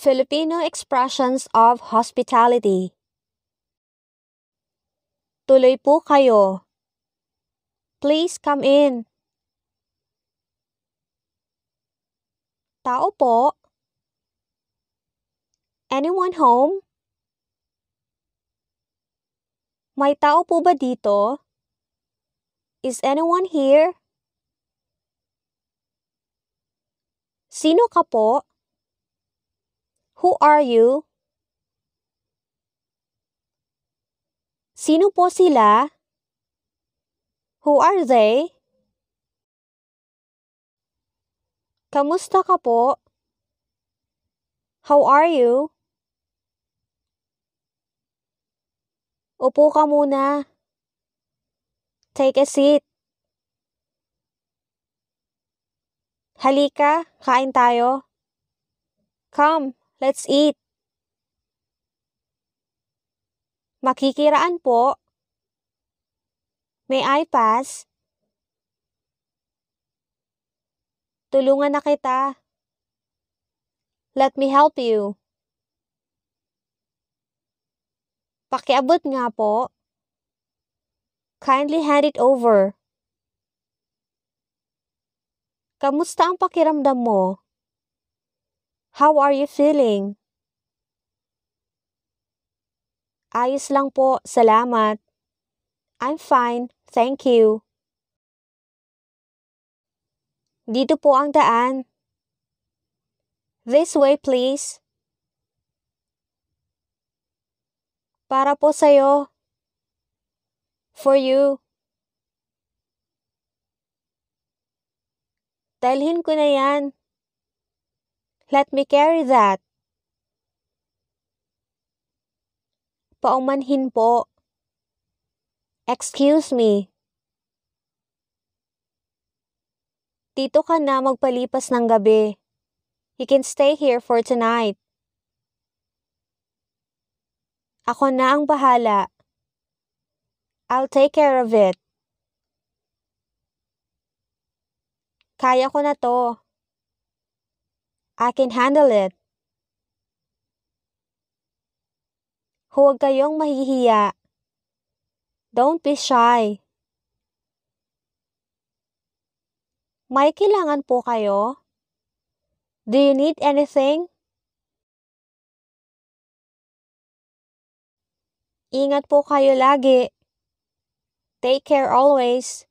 Filipino Expressions of Hospitality Tuloy po kayo. Please come in. Tao po? Anyone home? May tao po ba dito? Is anyone here? Sino ka po? Who are you? Sino po sila? Who are they? Kamusta ka po? How are you? Upo ka muna. Take a seat. Halika, kain tayo. Come. Let's eat. Makikiraan po. May I pass? Tulungan na kita. Let me help you. Pakiabot nga po. Kindly hand it over. Kamusta ang pakiramdam mo? How are you feeling? Ayos lang po, salamat. I'm fine, thank you. Dito po ang daan. This way please. Para po sa'yo. For you. Dalhin ko na yan. Let me carry that. Paumanhin po. Excuse me. Dito ka na magpalipas ng gabi. You can stay here for tonight. Ako na ang bahala. I'll take care of it. Kaya ko na to. I can handle it. Huwag kayong mahihiya. Don't be shy. May kailangan po kayo? Do you need anything? Ingat po kayo lagi. Take care always.